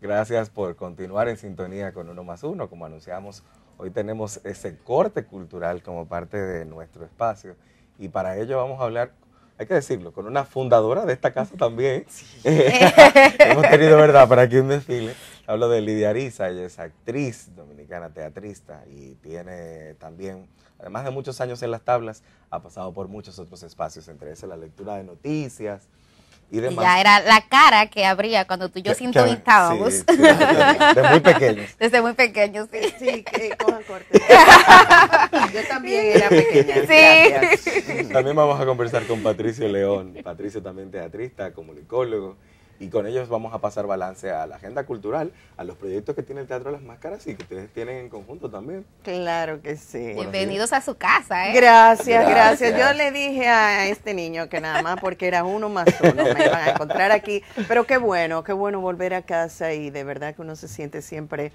Gracias por continuar en sintonía con Uno más Uno. Como anunciamos, hoy tenemos ese corte cultural como parte de nuestro espacio. Y para ello vamos a hablar, hay que decirlo, con una fundadora de esta casa también. Hemos tenido, ¿verdad?, para aquí un desfile. Hablo de Lidia Arisa, ella es actriz dominicana, teatrista y tiene también, además de muchos años en las tablas, ha pasado por muchos otros espacios, entre ellos la lectura de noticias, y ya era la cara que abría cuando tú y yo sintonizábamos. desde muy pequeños. Desde muy pequeños, sí. Sí, que corte. yo también era pequeña. También vamos a conversar con Patricio León. Patricio también teatrista, comunicólogo y con ellos vamos a pasar balance a la agenda cultural, a los proyectos que tiene el Teatro de las Máscaras y que ustedes tienen en conjunto también. Claro que sí. Bienvenidos a su casa, ¿eh? Gracias, gracias, Yo le dije a este niño que nada más porque era uno más uno me iban a encontrar aquí, pero qué bueno, qué bueno volver a casa y de verdad que uno se siente siempre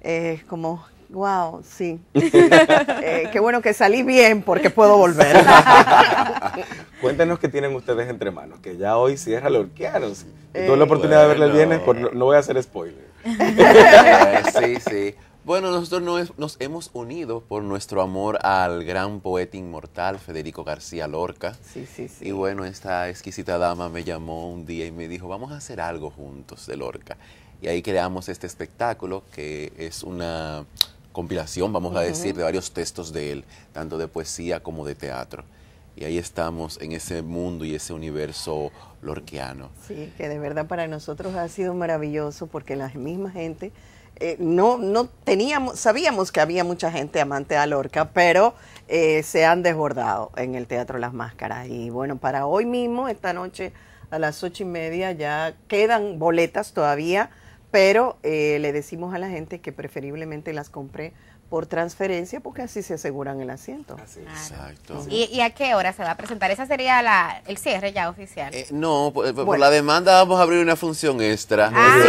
eh, como Wow, sí. Eh, qué bueno que salí bien porque puedo volver. Cuéntenos qué tienen ustedes entre manos, que ya hoy cierra lo tuve la eh, oportunidad de verle el viernes, no, voy a hacer spoiler. Eh, sí, sí. Bueno, nosotros nos, hemos unido por nuestro amor al gran poeta inmortal Federico García Lorca. Sí, sí, sí. Y bueno, esta exquisita dama me llamó un día y me dijo, vamos a hacer algo juntos de Lorca. Y ahí creamos este espectáculo que es una compilación, vamos a decir, de varios textos de él, tanto de poesía como de teatro. Y ahí estamos en ese mundo y ese universo lorquiano. Sí, que de verdad para nosotros ha sido maravilloso porque la misma gente, eh, no, no teníamos, sabíamos que había mucha gente amante a Lorca, pero eh, se han desbordado en el Teatro Las Máscaras. Y bueno, para hoy mismo, esta noche a las ocho y media, ya quedan boletas todavía, pero eh, le decimos a la gente que preferiblemente las compre por transferencia porque así se aseguran el asiento. Exacto. ¿Y, a qué hora se va a presentar? ¿Esa sería el cierre ya oficial? Eh, no, por, la demanda vamos a abrir una función extra. Ah,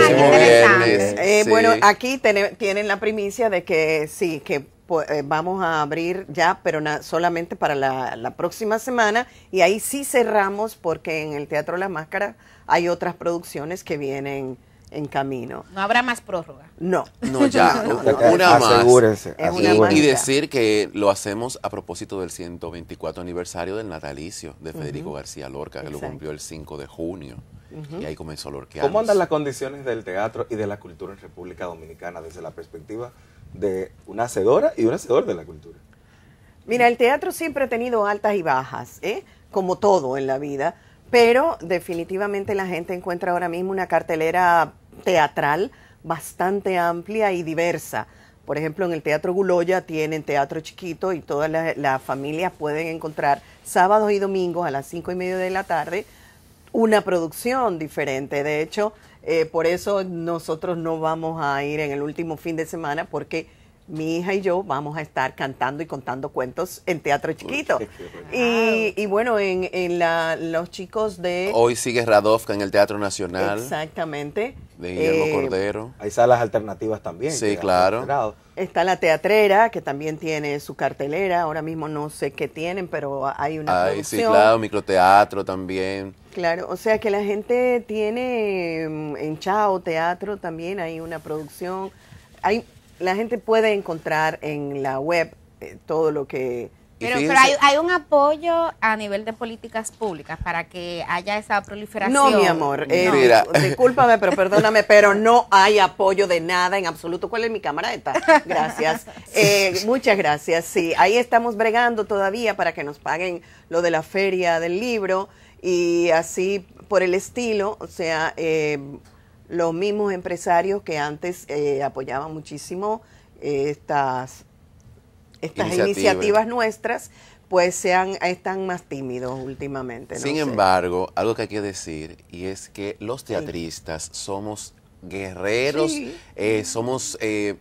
este eh, bueno, aquí tienen la primicia de que sí, que eh, vamos a abrir ya, pero solamente para la, la, próxima semana. Y ahí sí cerramos porque en el Teatro La Máscara hay otras producciones que vienen en camino. No habrá más prórroga. No. No, ya. más. Asegúrense. Y, decir que lo hacemos a propósito del 124 aniversario del natalicio de Federico García Lorca, que lo cumplió el 5 de junio. Y ahí comenzó lorquear. ¿Cómo andan las condiciones del teatro y de la cultura en República Dominicana desde la perspectiva de una hacedora y un hacedor de la cultura? Mira, el teatro siempre ha tenido altas y bajas, ¿eh? como todo en la vida, pero definitivamente la gente encuentra ahora mismo una cartelera teatral bastante amplia y diversa. Por ejemplo, en el Teatro Guloya tienen teatro chiquito y todas las familias pueden encontrar sábados y domingos a las cinco y media de la tarde una producción diferente. De hecho, eh, por eso nosotros no vamos a ir en el último fin de semana porque mi hija y yo vamos a estar cantando y contando cuentos en Teatro Chiquito. y, bueno, en, en la, los chicos de... Hoy sigue Radovka en el Teatro Nacional. Exactamente. De Guillermo eh, Cordero. Hay salas alternativas también. Sí, claro. Está la teatrera, que también tiene su cartelera. Ahora mismo no sé qué tienen, pero hay una Ay, Sí, claro, microteatro también. Claro, o sea que la gente tiene mm, en Chao Teatro también hay una producción. Hay la gente puede encontrar en la web eh, todo lo que... Pero, hay, un apoyo a nivel de políticas públicas para que haya esa proliferación. No, mi amor. Eh, discúlpame, pero perdóname, pero no hay apoyo de nada en absoluto. ¿Cuál es mi cámara camareta? Gracias. Eh, muchas gracias. Sí, ahí estamos bregando todavía para que nos paguen lo de la feria del libro y así por el estilo. O sea, eh, los mismos empresarios que antes eh, apoyaban muchísimo eh, estas, estas iniciativas nuestras, pues sean, están más tímidos últimamente. Sin embargo, algo que hay que decir, y es que los teatristas somos guerreros, eh, somos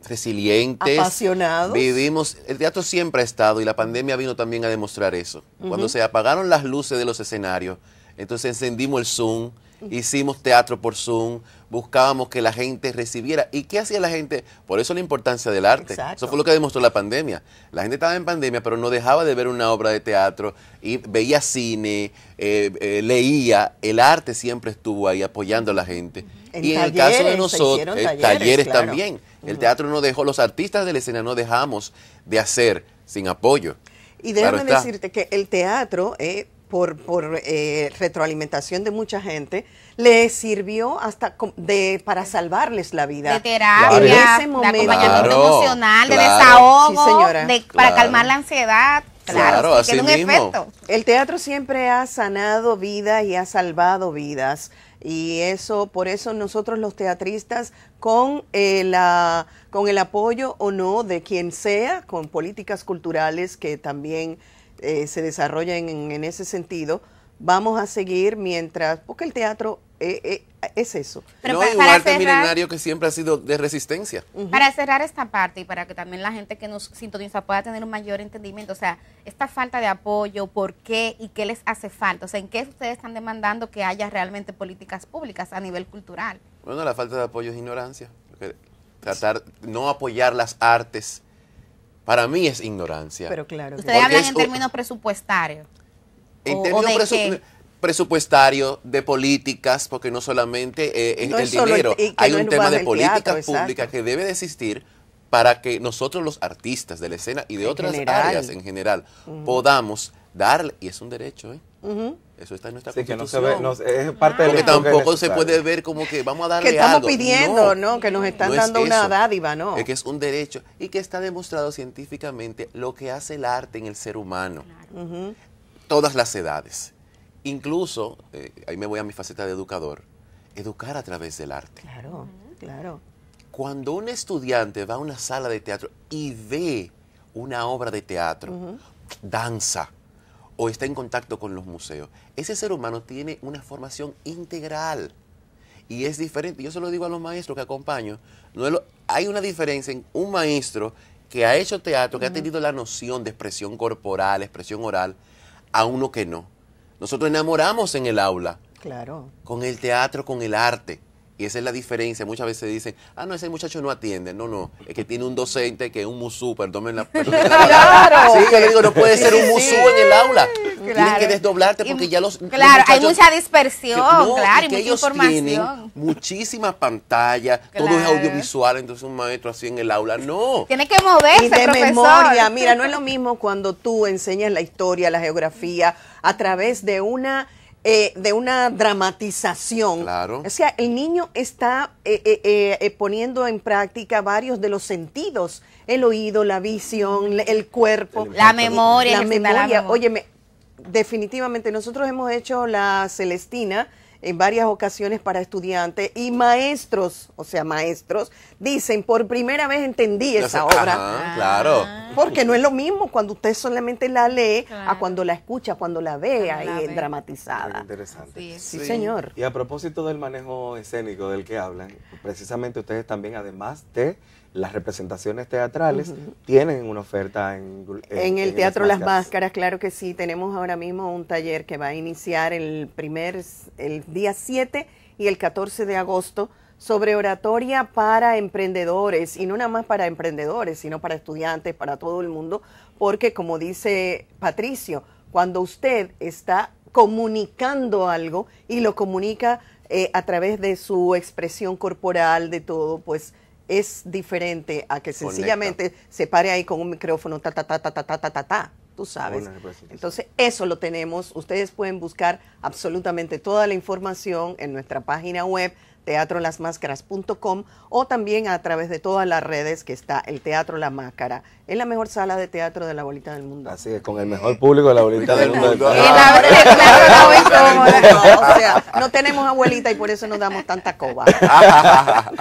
resilientes, apasionados. Vivimos, el teatro siempre ha estado y la pandemia vino también a demostrar eso. Cuando se apagaron las luces de los escenarios, entonces encendimos el Zoom, hicimos teatro por Zoom, buscábamos que la gente recibiera. ¿Y qué hacía la gente? Por eso la importancia del arte. Eso fue lo que demostró la pandemia. La gente estaba en pandemia, pero no dejaba de ver una obra de teatro y veía cine, eh, eh, leía. El arte siempre estuvo ahí apoyando a la gente. y en el caso de nosotros, eh, talleres, también. El teatro no dejó, los artistas de la escena no dejamos de hacer sin apoyo. Y déjame decirte que el teatro, por, eh, retroalimentación de mucha gente, le sirvió hasta de para salvarles la vida. De terapia, de acompañamiento emocional, de desahogo, para calmar la ansiedad. Claro, así un mismo. Efecto. El teatro siempre ha sanado vida y ha salvado vidas y eso por eso nosotros los teatristas con eh, con el apoyo o no de quien sea con políticas culturales que también eh, se desarrolla en, en, ese sentido, vamos a seguir mientras, porque el teatro eh, eh, es eso. no, para, un arte milenario que siempre ha sido de resistencia. Para cerrar esta parte y para que también la gente que nos sintoniza pueda tener un mayor entendimiento, o sea, esta falta de apoyo, ¿por qué y qué les hace falta? O sea, ¿en qué ustedes están demandando que haya realmente políticas públicas a nivel cultural? Bueno, la falta de apoyo es ignorancia. tratar, no apoyar las artes para mí es ignorancia. Pero claro. Ustedes hablan en términos presupuestarios. En términos presupuestarios de políticas, porque no solamente eh, es el, dinero, hay un tema de política pública que debe de existir para que nosotros los artistas de la escena y de otras áreas en general podamos darle, y es un derecho, ¿eh? Eso está en nuestra constitución. parte ah. Porque tampoco se puede ver como que vamos a darle algo. Que estamos pidiendo, no, Que nos están dando una dádiva, ¿no? Es que es un derecho y que está demostrado científicamente lo que hace el arte en el ser humano. Todas las edades. Incluso, eh, ahí me voy a mi faceta de educador, educar a través del arte. Claro, claro. Cuando un estudiante va a una sala de teatro y ve una obra de teatro, danza, o está en contacto con los museos, ese ser humano tiene una formación integral y es diferente. Yo se lo digo a los maestros que acompaño, no hay una diferencia en un maestro que ha hecho teatro, que ha tenido la noción de expresión corporal, expresión oral, a uno que no. Nosotros enamoramos en el aula. Claro. Con el teatro, con el arte. Y esa es la diferencia. Muchas veces dicen, ah, no, ese muchacho no atiende. No, no, es que tiene un docente que es un musú, perdónenme la ¡Claro! Sí, yo le digo, no puede ser un musú en el aula. Tienes que desdoblarte porque ya los Claro, hay mucha dispersión, claro, mucha información. muchísimas pantallas, todo es audiovisual, entonces un maestro así en el aula, no. Tiene que moverse, y de memoria, mira, no es lo mismo cuando tú enseñas la historia, la geografía, a través de una eh, de una dramatización. Claro. O sea, el niño está eh, eh, poniendo en práctica varios de los sentidos: el oído, la visión, el cuerpo, la memoria. La definitivamente nosotros hemos hecho la Celestina en varias ocasiones para estudiantes y maestros, o sea, maestros, dicen, por primera vez entendí esa obra. claro. Ah. Porque no es lo mismo cuando usted solamente la lee a cuando la escucha, cuando la vea y dramatizada. Sí, señor. Y a propósito del manejo escénico del que hablan, precisamente ustedes también, además de las representaciones teatrales tienen una oferta en, en, el Teatro Las Máscaras. claro que sí. Tenemos ahora mismo un taller que va a iniciar el primer, el día 7 y el 14 de agosto, sobre oratoria para emprendedores, y no nada más para emprendedores, sino para estudiantes, para todo el mundo, porque como dice Patricio, cuando usted está comunicando algo y lo comunica eh, a través de su expresión corporal, de todo, pues es diferente a que sencillamente se pare ahí con un micrófono, ta, ta, ta, ta, ta, ta, ta, ta sabes. Entonces, eso lo tenemos. Ustedes pueden buscar absolutamente toda la información en nuestra página web teatro teatrolasmáscaras.com o también a través de todas las redes que está el Teatro La Máscara. Es la mejor sala de teatro de la bolita del mundo. Así es, con el mejor público de la bolita del mundo. no tenemos abuelita y por eso nos damos tanta coba.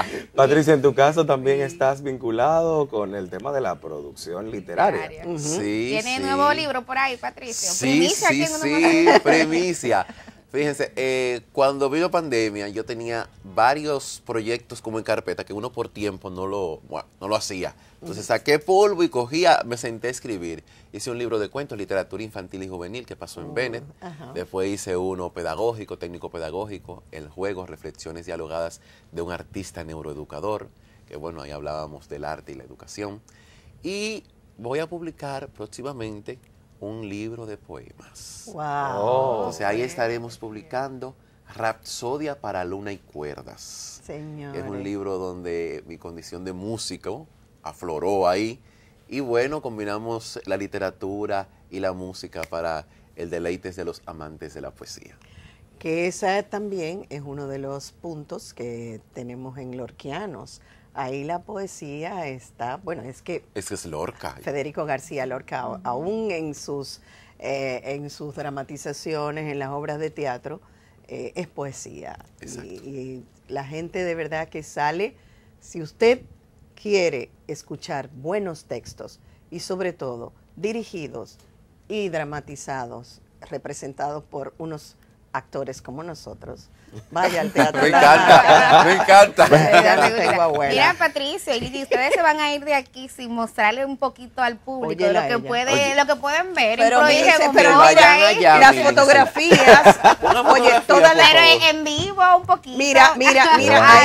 Patricia, en tu caso también estás vinculado con el tema de la producción literaria. Tiene nuevo libro por ahí, Patricia. Sí, primicia, sí, sí, primicia. Fíjense, eh, cuando vino pandemia, yo tenía varios proyectos como en carpeta, que uno por tiempo no lo, no lo hacía. Entonces saqué polvo y cogía, me senté a escribir. Hice un libro de cuentos, literatura infantil y juvenil, que pasó en uh, Bennett. Después hice uno pedagógico, técnico pedagógico, el juego, reflexiones dialogadas de un artista neuroeducador, que bueno, ahí hablábamos del arte y la educación. Y voy a publicar próximamente un libro de poemas. Wow. Oh. ahí estaremos publicando Rapsodia para Luna y Cuerdas. Señor. Es un libro donde mi condición de músico afloró ahí. Y bueno, combinamos la literatura y la música para el deleite de los amantes de la poesía. Que esa también es uno de los puntos que tenemos en Lorquianos ahí la poesía está, bueno, es que... Es que es Lorca. Federico García Lorca, aún en sus, eh, en sus dramatizaciones, en las obras de teatro, eh, es poesía. y la gente de verdad que sale, si usted quiere escuchar buenos textos y sobre todo dirigidos y dramatizados, representados por unos actores como nosotros, vaya al teatro. me encanta, me encanta. Mira, Patricia, y ustedes se van a ir de aquí sin mostrarle un poquito al público lo que, puede, lo que pueden ver. Pero, mira las fotografías. Oye, todas las... Pero en vivo un poquito. Mira, mira, mira.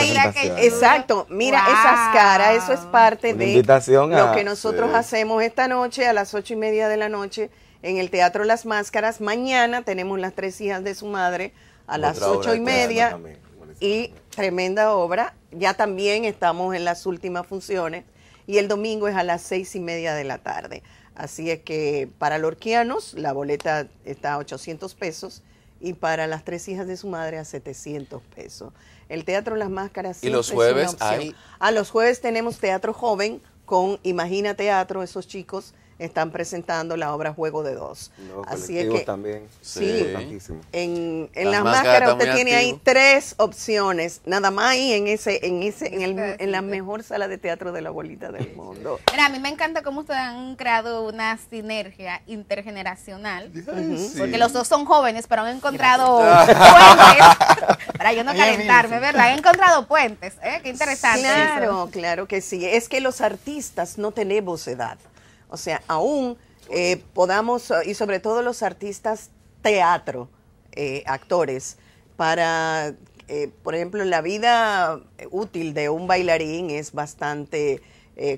exacto, mira esas caras. Eso es parte de lo que nosotros hacemos esta noche a las ocho y media de la noche en el Teatro Las Máscaras. Mañana tenemos Las Tres Hijas de su Madre a las ocho y media. y tremenda obra. Ya también estamos en las últimas funciones. Y el domingo es a las seis y media de la tarde. Así es que para los orquianos la boleta está a 800 pesos y para las tres hijas de su madre a 700 pesos. El teatro Las Máscaras. Y los jueves hay. A ah, los jueves tenemos teatro joven con Imagina Teatro, esos chicos están presentando la obra Juego de Dos. Así es que también. Sí, en, las, máscaras usted tiene ahí tres opciones, nada más ahí en ese, en ese, en, el, en la mejor sala de teatro de la abuelita del mundo. Mira, a mí me encanta cómo ustedes han creado una sinergia intergeneracional, porque los dos son jóvenes, pero han encontrado puentes, para yo no calentarme, ¿verdad? Han encontrado puentes, ¿eh? Qué interesante. Claro, claro que sí. Es que los artistas no tenemos edad. O sea, aún eh, podamos, y sobre todo los artistas teatro, eh, actores, para, eh, por ejemplo, la vida útil de un bailarín es bastante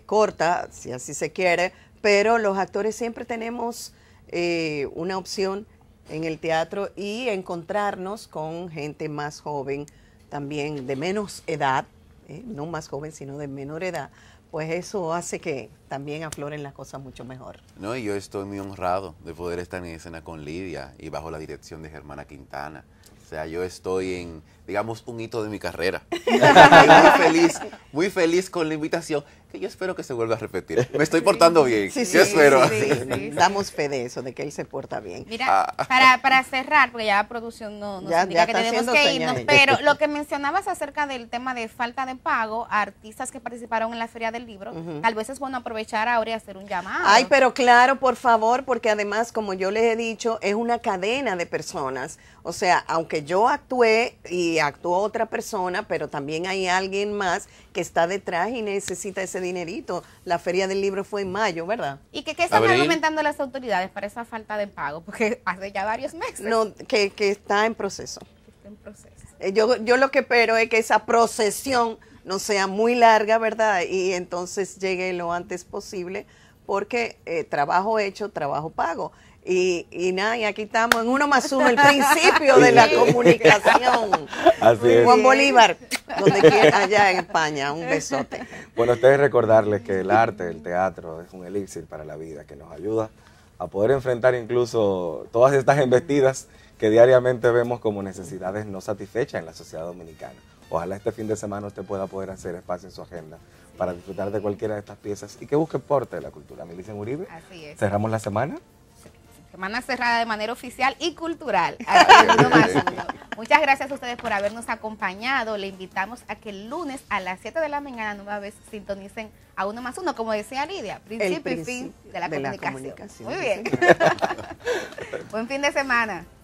corta, si así se quiere, pero los actores siempre tenemos una opción en el teatro y encontrarnos con gente más joven, también de menos edad, no más joven, sino de menor edad, pues eso hace que también afloren las cosas mucho mejor. No, y yo estoy muy honrado de poder estar en escena con Lidia y bajo la dirección de Germana Quintana. O sea, yo estoy en, digamos, un hito de mi carrera. muy feliz, muy feliz con la invitación que yo espero que se vuelva a repetir. Me estoy portando bien. Sí, sí, yo espero. Sí, Damos fe de eso, de que él se porta bien. Mira, ah. para, para, cerrar, porque ya la producción no nos indica que tenemos que irnos, pero lo que mencionabas acerca del tema de falta de pago a artistas que participaron en la Feria del Libro, tal vez es bueno aprovechar ahora y hacer un llamado. Ay, pero claro, por favor, porque además, como yo les he dicho, es una cadena de personas. O sea, aunque yo actué y actuó otra persona, pero también hay alguien más está detrás y necesita ese dinerito. La feria del libro fue en mayo, ¿verdad? ¿Y que, qué están argumentando las autoridades para esa falta de pago? Porque hace ya varios meses. No, que, está en proceso. en proceso. Eh, yo, lo que espero es que esa procesión no sea muy larga, ¿verdad? Y entonces llegue lo antes posible porque eh, trabajo hecho, trabajo pago. Y, nada, y aquí estamos en uno más uno, el principio de la comunicación. Así es. Juan Bolívar, donde quiera, allá en España. Un besote. Bueno, ustedes recordarles que el arte, el teatro, es un elixir para la vida que nos ayuda a poder enfrentar incluso todas estas embestidas que diariamente vemos como necesidades no satisfechas en la sociedad dominicana. Ojalá este fin de semana usted pueda poder hacer espacio en su agenda para disfrutar de cualquiera de estas piezas y que busque porte de la cultura. Milicia Uribe, Así es. cerramos la semana. Semana cerrada de manera oficial y cultural. Muchas gracias a ustedes por habernos acompañado. Le invitamos a que el lunes a las 7 de la mañana nueva vez sintonicen a uno más uno, como decía Lidia, principio, y fin de la comunicación. Muy bien. Buen fin de semana.